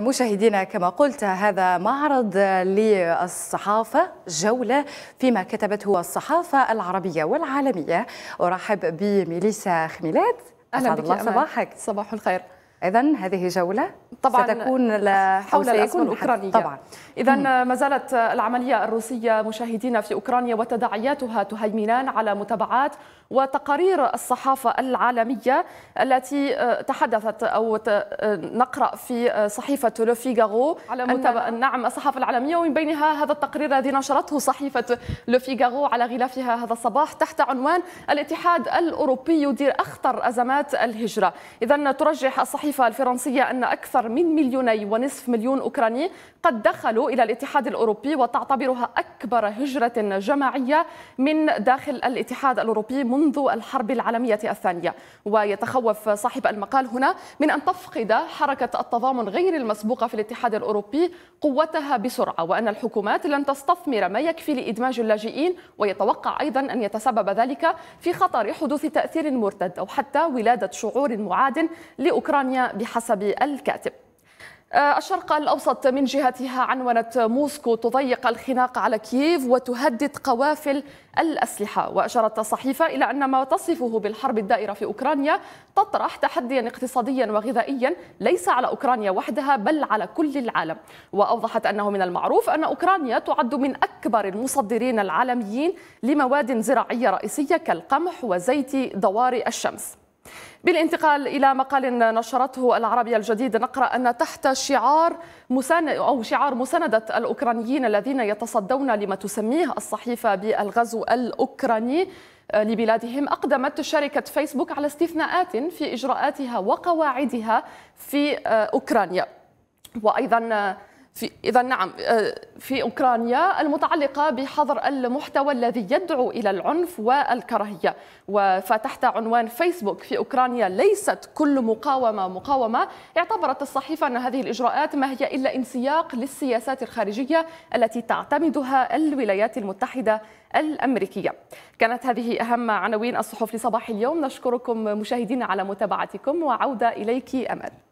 مشاهدينا كما قلت هذا معرض للصحافة جولة فيما كتبته الصحافة العربية والعالمية أرحب بميليسا خميلات أهلا بك الله صباحك صباح الخير إذا هذه جولة طبعا ستكون حول الأسماء الأوكرانية طبعا إذا ما زالت العملية الروسية مشاهدينا في أوكرانيا وتداعياتها تهيمنان على متابعات وتقارير الصحافة العالمية التي آه، تحدثت أو آه، نقرأ في آه، صحيفة لو فيغارو على متابع... نعم الصحافة العالمية ومن بينها هذا التقرير الذي نشرته صحيفة لو فيغارو على غلافها هذا الصباح تحت عنوان الاتحاد الأوروبي يدير أخطر أزمات الهجرة إذا ترجح الصحيفة الفرنسية أن أكثر من مليوني ونصف مليون أوكراني قد دخلوا إلى الاتحاد الأوروبي وتعتبرها أكبر هجرة جماعية من داخل الاتحاد الأوروبي منذ الحرب العالمية الثانية ويتخوف صاحب المقال هنا من أن تفقد حركة التضامن غير المسبوقة في الاتحاد الأوروبي قوتها بسرعة وأن الحكومات لن تستثمر ما يكفي لإدماج اللاجئين ويتوقع أيضا أن يتسبب ذلك في خطر حدوث تأثير مرتد أو حتى ولادة شعور معاد لأوكرانيا بحسب الكاتب آه، الشرق الأوسط من جهتها عنونت موسكو تضيق الخناق على كييف وتهدد قوافل الأسلحة وأشارت الصحيفة إلى أن ما تصفه بالحرب الدائرة في أوكرانيا تطرح تحديا اقتصاديا وغذائيا ليس على أوكرانيا وحدها بل على كل العالم وأوضحت أنه من المعروف أن أوكرانيا تعد من أكبر المصدرين العالميين لمواد زراعية رئيسية كالقمح وزيت دوار الشمس بالانتقال إلى مقال نشرته العربية الجديد نقرأ أن تحت شعار مساند أو شعار مساندة الأوكرانيين الذين يتصدون لما تسميه الصحيفة بالغزو الأوكراني آه، لبلادهم أقدمت شركة فيسبوك على استثناءات في إجراءاتها وقواعدها في آه، أوكرانيا وأيضا آه، في اذا نعم آه، في اوكرانيا المتعلقه بحظر المحتوى الذي يدعو الى العنف والكراهيه وفتحت عنوان فيسبوك في اوكرانيا ليست كل مقاومه مقاومه اعتبرت الصحيفه ان هذه الاجراءات ما هي الا انسياق للسياسات الخارجيه التي تعتمدها الولايات المتحده الامريكيه. كانت هذه اهم عناوين الصحف لصباح اليوم نشكركم مشاهدينا على متابعتكم وعوده اليك امل.